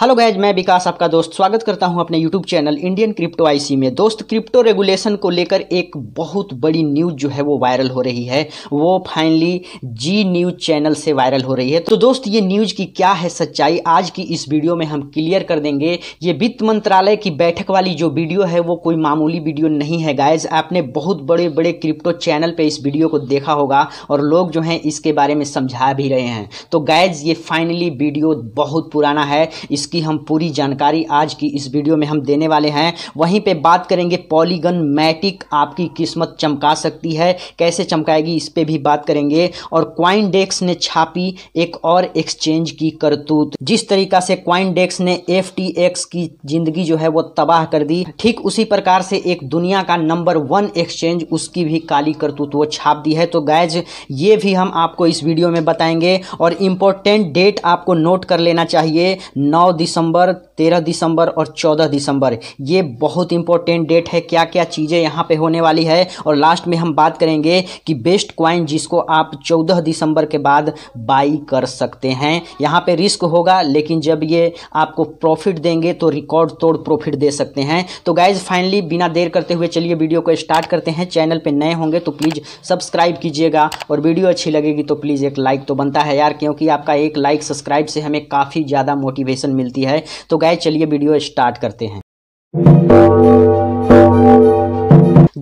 hello guys मैं विकास आपका दोस्त स्वागत करता हूं अपने YouTube channel Indian crypto IC में दोस्त क्रिप्टो रेगुलेशन को लेकर एक बहुत बड़ी न्यूज़ जो है वो वायरल हो रही है वो फाइनली जी न्यूज़ चैनल से वायरल हो रही है तो दोस्त ये न्यूज़ की क्या है सच्चाई आज की इस वीडियो में हम क्लियर कर देंगे ये वित्त मंत्रालय की बैठक वाली जो वीडियो है वो कोई मामूली वीडियो नहीं है गायज आपने बहुत बड़े बड़े क्रिप्टो चैनल पर इस वीडियो को देखा होगा और लोग जो है इसके बारे में समझा भी रहे हैं तो गैज ये फाइनली वीडियो बहुत पुराना है इस जिसकी हम पूरी जानकारी आज की इस वीडियो में हम देने वाले हैं वहीं पे बात करेंगे पॉलीगन मैटिक आपकी किस्मत चमका सकती है कैसे चमकाएगी इस पर भी बात करेंगे और क्वाइन डेक्स ने छापी एक और एक्सचेंज की करतूत जिस तरीका से क्वाइन डेक्स ने एफ की जिंदगी जो है वो तबाह कर दी ठीक उसी प्रकार से एक दुनिया का नंबर वन एक्सचेंज उसकी भी काली करतूत वो छाप दी है तो गैज ये भी हम आपको इस वीडियो में बताएंगे और इंपॉर्टेंट डेट आपको नोट कर लेना चाहिए नौ दिसंबर तेरह दिसंबर और चौदह दिसंबर ये बहुत इंपॉर्टेंट डेट है क्या क्या चीज़ें यहाँ पे होने वाली है और लास्ट में हम बात करेंगे कि बेस्ट क्वाइन जिसको आप चौदह दिसंबर के बाद बाई कर सकते हैं यहाँ पे रिस्क होगा लेकिन जब ये आपको प्रॉफिट देंगे तो रिकॉर्ड तोड़ प्रॉफिट दे सकते हैं तो गाइज फाइनली बिना देर करते हुए चलिए वीडियो को स्टार्ट करते हैं चैनल पर नए होंगे तो प्लीज़ सब्सक्राइब कीजिएगा और वीडियो अच्छी लगेगी तो प्लीज़ एक लाइक तो बनता है यार क्योंकि आपका एक लाइक सब्सक्राइब से हमें काफ़ी ज़्यादा मोटिवेशन मिलती है तो गए चलिए वीडियो स्टार्ट करते हैं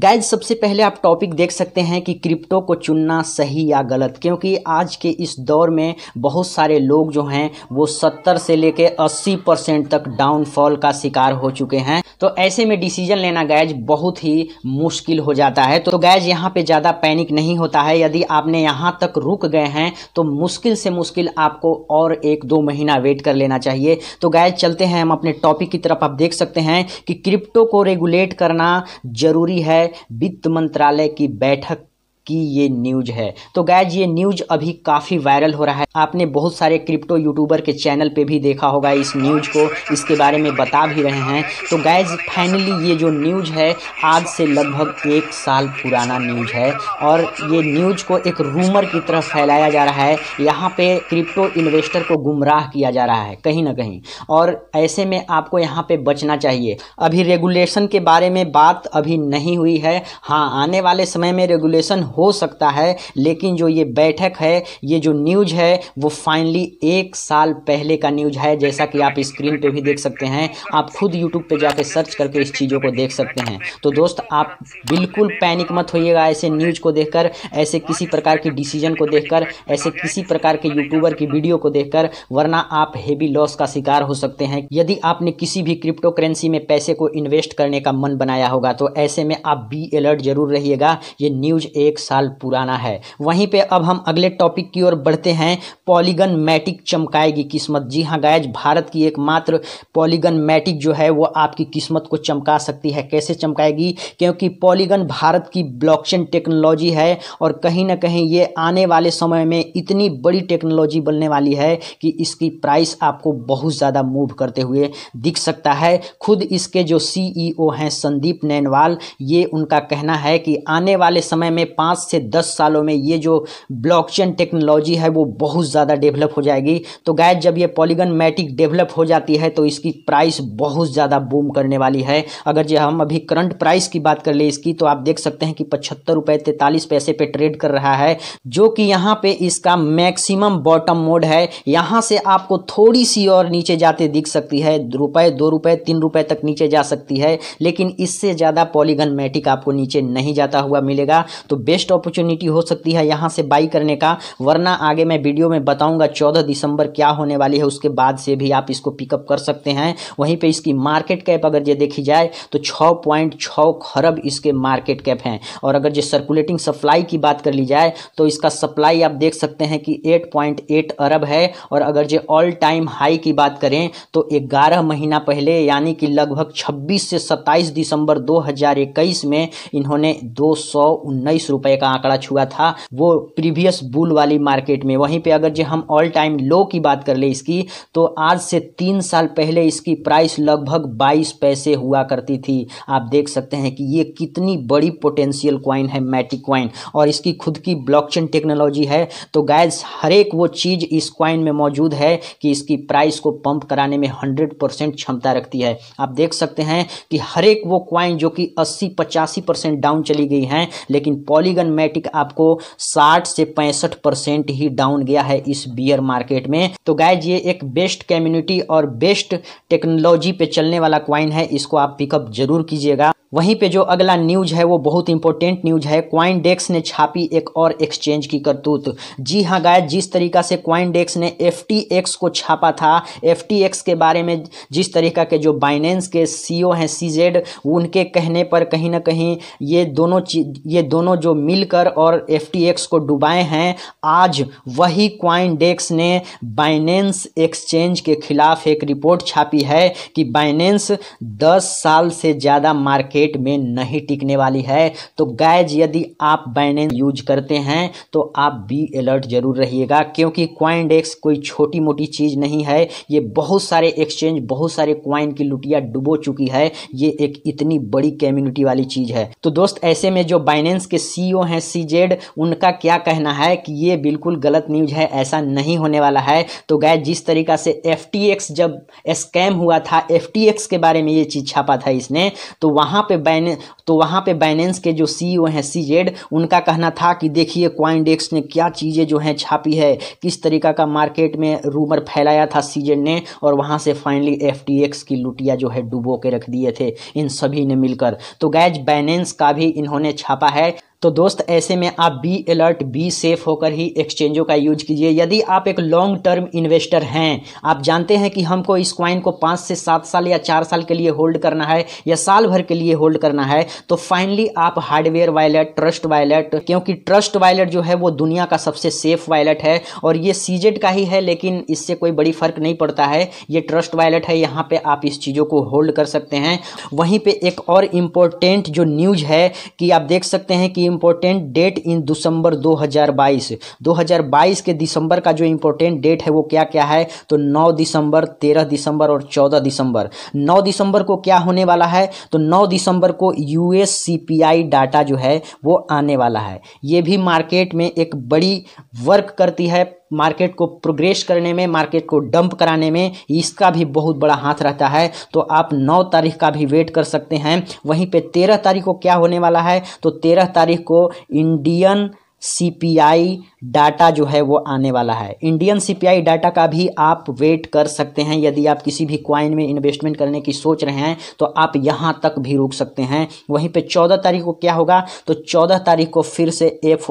गाइज सबसे पहले आप टॉपिक देख सकते हैं कि क्रिप्टो को चुनना सही या गलत क्योंकि आज के इस दौर में बहुत सारे लोग जो हैं वो 70 से लेके 80 परसेंट तक डाउनफॉल का शिकार हो चुके हैं तो ऐसे में डिसीजन लेना गैज बहुत ही मुश्किल हो जाता है तो गैज यहाँ पे ज़्यादा पैनिक नहीं होता है यदि आपने यहाँ तक रुक गए हैं तो मुश्किल से मुश्किल आपको और एक दो महीना वेट कर लेना चाहिए तो गैज चलते हैं हम अपने टॉपिक की तरफ आप देख सकते हैं कि क्रिप्टो को रेगुलेट करना ज़रूरी है वित्त मंत्रालय की बैठक कि ये न्यूज है तो गैज ये न्यूज अभी काफ़ी वायरल हो रहा है आपने बहुत सारे क्रिप्टो यूट्यूबर के चैनल पे भी देखा होगा इस न्यूज को इसके बारे में बता भी रहे हैं तो गैज फाइनली ये जो न्यूज है आज से लगभग एक साल पुराना न्यूज है और ये न्यूज को एक रूमर की तरह फैलाया जा रहा है यहाँ पे क्रिप्टो इन्वेस्टर को गुमराह किया जा रहा है कहीं ना कहीं और ऐसे में आपको यहाँ पे बचना चाहिए अभी रेगुलेशन के बारे में बात अभी नहीं हुई है हाँ आने वाले समय में रेगुलेशन हो सकता है लेकिन जो ये बैठक है ये जो न्यूज है वो फाइनली एक साल पहले का न्यूज है जैसा कि आप स्क्रीन पे भी देख सकते हैं आप खुद यूट्यूब पे जाके सर्च करके इस चीज़ों को देख सकते हैं तो दोस्त आप बिल्कुल पैनिक मत होइएगा ऐसे न्यूज को देखकर ऐसे किसी प्रकार की डिसीजन को देखकर ऐसे किसी प्रकार के यूट्यूबर की वीडियो को देखकर वरना आप हेवी लॉस का शिकार हो सकते हैं यदि आपने किसी भी क्रिप्टो करेंसी में पैसे को इन्वेस्ट करने का मन बनाया होगा तो ऐसे में आप बी अलर्ट जरूर रहिएगा ये न्यूज एक साल पुराना है वहीं पे अब हम अगले टॉपिक की ओर बढ़ते हैं पॉलीगन मैटिक चमकाएगी किस्मत जी हाँ गायज भारत की एकमात्र पॉलीगन मैटिक जो है वो आपकी किस्मत को चमका सकती है कैसे चमकाएगी क्योंकि पॉलीगन भारत की ब्लॉकचेन टेक्नोलॉजी है और कहीं ना कहीं ये आने वाले समय में इतनी बड़ी टेक्नोलॉजी बनने वाली है कि इसकी प्राइस आपको बहुत ज़्यादा मूव करते हुए दिख सकता है खुद इसके जो सीईओ हैं संदीप नैनवाल ये उनका कहना है कि आने वाले समय में पाँच पाँच से दस सालों में ये जो ब्लॉकचेन टेक्नोलॉजी है वो बहुत ज़्यादा डेवलप हो जाएगी तो गैज जब ये पॉलीगन मैटिक डेवलप हो जाती है तो इसकी प्राइस बहुत ज़्यादा बूम करने वाली है अगर जो हम अभी करंट प्राइस की बात कर ले इसकी तो आप देख सकते हैं कि पचहत्तर रुपये तैंतालीस पैसे पे ट्रेड कर रहा है जो कि यहाँ पे इसका मैक्सिमम बॉटम मोड है यहाँ से आपको थोड़ी सी और नीचे जाते दिख सकती है रुपये दो रुपये तीन रुपये तक नीचे जा सकती है लेकिन इससे ज़्यादा पॉलीगन मैटिक आपको नीचे नहीं जाता हुआ मिलेगा तो बेस्ट बेस्ट अपॉर्चुनिटी हो सकती है यहाँ से बाई करने का वरना आगे मैं वीडियो में बताऊँगा चौदह दिसंबर क्या होने वाली है उसके बाद से भी आप इसको पिकअप कर सकते हैं वहीं पर इसकी मार्केट कैप अगर ये देखी जाए तो छः पॉइंट छः खरब इसके मार्केट कैप हैं और अगर जो सर्कुलेटिंग सप्लाई की बात कर ली जाए तो इसका सप्लाई आप देख सकते हैं कि 8.8 अरब है और अगर जो ऑल टाइम हाई की बात करें तो 11 महीना पहले यानी कि लगभग 26 से 27 दिसंबर 2021 में इन्होंने दो सौ रुपए का आंकड़ा छुआ था वो प्रीवियस बुल वाली मार्केट में वहीं पे अगर जो हम ऑल टाइम लो की बात कर ले इसकी तो आज से तीन साल पहले इसकी प्राइस लगभग बाईस पैसे हुआ करती थी आप देख सकते हैं कि ये कितनी बड़ी पोटेंशियल क्वाइन है मैटिक क्वाइन और इसकी खुद की ब्लॉकचेन टेक्नोलॉजी है तो गैस हर एक वो चीज़ इस क्वाइन में मौजूद है कि इसकी प्राइस को पंप कराने में हंड्रेड क्षमता रखती है आप देख सकते हैं कि हर एक वो क्वाइन जो कि अस्सी पचासी परसेंट डाउन चली गई है लेकिन पॉलीगन अमेरिकन मैटिक आपको 60 से पैंसठ परसेंट ही डाउन गया है इस बियर मार्केट में तो गाय ये एक बेस्ट कम्युनिटी और बेस्ट टेक्नोलॉजी पे चलने वाला क्वाइन है इसको आप पिकअप जरूर कीजिएगा वहीं पे जो अगला न्यूज है वो बहुत इंपॉर्टेंट न्यूज है क्वाइन डेक्स ने छापी एक और एक्सचेंज की करतूत जी हाँ गाय जिस तरीका से क्वाइन डेक्स ने एफ को छापा था एफ के बारे में जिस तरीका के जो बाइनेंस के सी e हैं सी उनके कहने पर कहीं ना कहीं ये दोनों चीज ये दोनों जो मिलकर और एफ को डुबाए हैं आज वही क्वाइन डेक्स ने बाइनेंस एक्सचेंज के खिलाफ एक रिपोर्ट छापी है कि बाइनेंस 10 साल से ज़्यादा मार्केट रेट में नहीं टिकने वाली है तो गैज यदि आप बैनेंस यूज करते हैं तो आप बी अलर्ट जरूर रहिएगा क्योंकि क्वाइन डेस्क कोई छोटी मोटी चीज़ नहीं है ये बहुत सारे एक्सचेंज बहुत सारे क्वाइन की लुटिया डुबो चुकी है ये एक इतनी बड़ी कम्युनिटी वाली चीज़ है तो दोस्त ऐसे में जो बाइनेंस के सीईओ हैं सीजेड उनका क्या कहना है कि ये बिल्कुल गलत न्यूज है ऐसा नहीं होने वाला है तो गाय जिस तरीका से एफ जब स्कैम हुआ था एफ के बारे में ये चीज़ छापा था इसने तो वहां वहाँ पे बैन तो वहाँ पे बाइनेंस के जो सी ओ e हैं सी जेड उनका कहना था कि देखिए क्वाइन ने क्या चीज़ें जो हैं छापी है किस तरीका का मार्केट में रूमर फैलाया था सी जेड ने और वहाँ से फाइनली एफ टी एक्स की लुटिया जो है डुबो के रख दिए थे इन सभी ने मिलकर तो गैज बैनेंस का भी इन्होंने छापा है तो दोस्त ऐसे में आप बी अलर्ट बी सेफ होकर ही एक्सचेंजों का यूज कीजिए यदि आप एक लॉन्ग टर्म इन्वेस्टर हैं आप जानते हैं कि हमको इस क्वाइन को पाँच से सात साल या चार साल के लिए होल्ड करना है या साल भर के लिए होल्ड करना है तो फाइनली आप हार्डवेयर वायलट ट्रस्ट वायलट क्योंकि ट्रस्ट वायलट जो है वो दुनिया का सबसे सेफ वायलट है और ये सीजेड का ही है लेकिन इससे कोई बड़ी फर्क नहीं पड़ता है ये ट्रस्ट वायलट है यहाँ पे आप इस चीज़ों को होल्ड कर सकते हैं वहीं पे एक और इम्पोर्टेंट जो न्यूज है कि आप देख सकते हैं कि इम्पोर्टेंट डेट इन दिसंबर 2022 2022 के दिसंबर का जो इम्पोर्टेंट डेट है वो क्या क्या है तो 9 दिसंबर 13 दिसंबर और 14 दिसंबर 9 दिसंबर को क्या होने वाला है तो 9 दिसंबर को यूएस सीपीआई डाटा जो है वो आने वाला है ये भी मार्केट में एक बड़ी वर्क करती है मार्केट को प्रोग्रेस करने में मार्केट को डंप कराने में इसका भी बहुत बड़ा हाथ रहता है तो आप नौ तारीख का भी वेट कर सकते हैं वहीं पे तेरह तारीख को क्या होने वाला है तो तेरह तारीख को इंडियन सी डाटा जो है वो आने वाला है इंडियन सीपीआई डाटा का भी आप वेट कर सकते हैं यदि आप किसी भी क्वाइन में इन्वेस्टमेंट करने की सोच रहे हैं तो आप यहाँ तक भी रुक सकते हैं वहीं पे चौदह तारीख को क्या होगा तो चौदह तारीख को फिर से एफ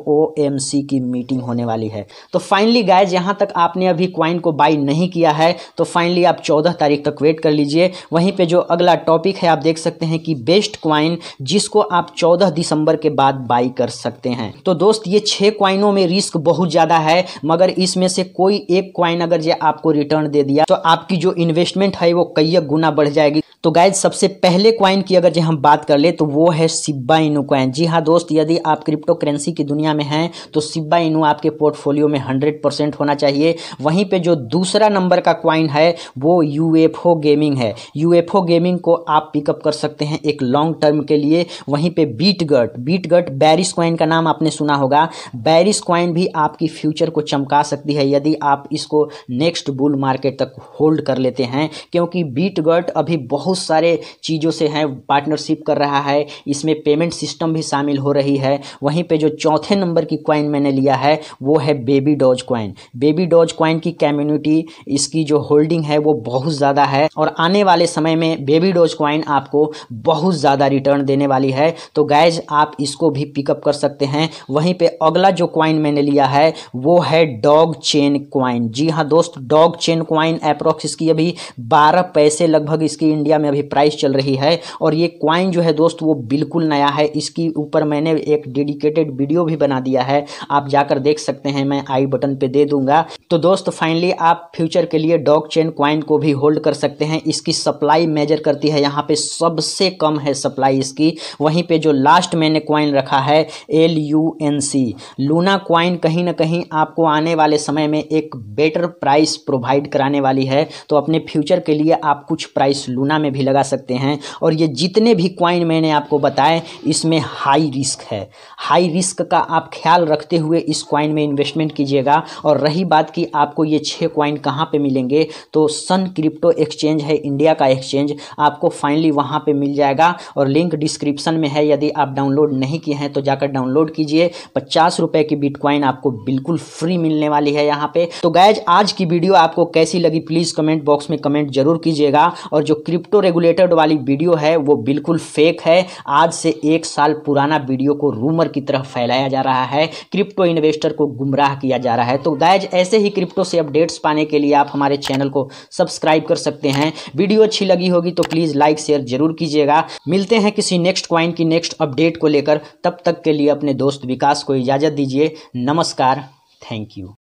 की मीटिंग होने वाली है तो फाइनली गाइज यहां तक आपने अभी क्वाइन को बाई नहीं किया है तो फाइनली आप चौदह तारीख तक वेट कर लीजिए वहीं पर जो अगला टॉपिक है आप देख सकते हैं कि बेस्ट क्वाइन जिसको आप चौदह दिसंबर के बाद बाई कर सकते हैं तो दोस्त ये छः क्वाइनों में रिस्क बहुत ज़्यादा है मगर इसमें से कोई एक क्वाइन अगर ये आपको रिटर्न दे दिया तो आपकी जो इन्वेस्टमेंट है वो कई गुना बढ़ जाएगी तो गाइज सबसे पहले क्वाइन की अगर जो हम बात कर ले तो वो है सिब्बा इनू क्वाइन जी हाँ दोस्त यदि आप क्रिप्टो करेंसी की दुनिया में हैं तो सिब्बा इनू आपके पोर्टफोलियो में हंड्रेड परसेंट होना चाहिए वहीं पे जो दूसरा नंबर का क्वाइन है वो यूएफओ गेमिंग है यूएफओ गेमिंग को आप पिकअप कर सकते हैं एक लॉन्ग टर्म के लिए वहीं पे बीटगट गट बैरिस क्वाइन का नाम आपने सुना होगा बैरिस क्वाइन भी आपकी फ्यूचर को चमका सकती है यदि आप इसको नेक्स्ट बुल मार्केट तक होल्ड कर लेते हैं क्योंकि बीटगर्ट अभी बहुत सारे चीज़ों से हैं पार्टनरशिप कर रहा है इसमें पेमेंट सिस्टम भी शामिल हो रही है वहीं पे जो चौथे नंबर की क्वाइन मैंने लिया है वो है baby doge coin baby doge coin की कम्युनिटी इसकी जो होल्डिंग है वो बहुत ज़्यादा है और आने वाले समय में बेबी डॉज क्वाइन आपको बहुत ज़्यादा रिटर्न देने वाली है तो गैज आप इसको भी पिकअप कर सकते हैं वहीं पर अगला जो क्वाइन मैंने लिया लिया है वो है डॉग चेन क्वाइन जी हाँ दोस्त डॉग चेन क्वाइन अप्रोक्स इसकी अभी बारह पैसे लगभग इसकी इंडिया में अभी प्राइस चल रही है और ये क्वाइन जो है दोस्त वो बिल्कुल नया है इसकी ऊपर मैंने एक डेडिकेटेड वीडियो भी बना दिया है आप जाकर देख सकते हैं मैं आई बटन पर दे दूंगा तो दोस्त फाइनली आप फ्यूचर के लिए डॉग चेन क्वाइन को भी होल्ड कर सकते हैं इसकी सप्लाई मेजर करती है यहाँ पे सबसे कम है सप्लाई इसकी वहीं पे जो लास्ट मैंने क्वाइन रखा है L U N C Luna coin कहीं ना कहीं आपको आने वाले समय में एक बेटर प्राइस प्रोवाइड कराने वाली है तो अपने फ्यूचर के लिए आप कुछ प्राइस लूना में भी लगा सकते हैं और ये जितने भी क्वाइन मैंने आपको बताए इसमें हाई रिस्क है हाई रिस्क का आप ख्याल रखते हुए इस क्वाइन में इन्वेस्टमेंट कीजिएगा और रही बात कि आपको ये छः क्वाइन कहाँ पर मिलेंगे तो सन क्रिप्टो एक्सचेंज है इंडिया का एक्सचेंज आपको फाइनली वहाँ पर मिल जाएगा और लिंक डिस्क्रिप्शन में है यदि आप डाउनलोड नहीं किए हैं तो जाकर डाउनलोड कीजिए पचास रुपये की बिटकॉइन आप आपको बिल्कुल फ्री मिलने वाली है यहाँ पे तो गैज आज की वीडियो आपको कैसी लगी प्लीज़ कमेंट बॉक्स में कमेंट जरूर कीजिएगा और जो क्रिप्टो रेगुलेटेड वाली वीडियो है वो बिल्कुल फेक है आज से एक साल पुराना वीडियो को रूमर की तरह फैलाया जा रहा है क्रिप्टो इन्वेस्टर को गुमराह किया जा रहा है तो गैज ऐसे ही क्रिप्टो से अपडेट्स पाने के लिए आप हमारे चैनल को सब्सक्राइब कर सकते हैं वीडियो अच्छी लगी होगी तो प्लीज़ लाइक शेयर जरूर कीजिएगा मिलते हैं किसी नेक्स्ट क्वाइन की नेक्स्ट अपडेट को लेकर तब तक के लिए अपने दोस्त विकास को इजाज़त दीजिए नमस्कार नमस्कार थैंक यू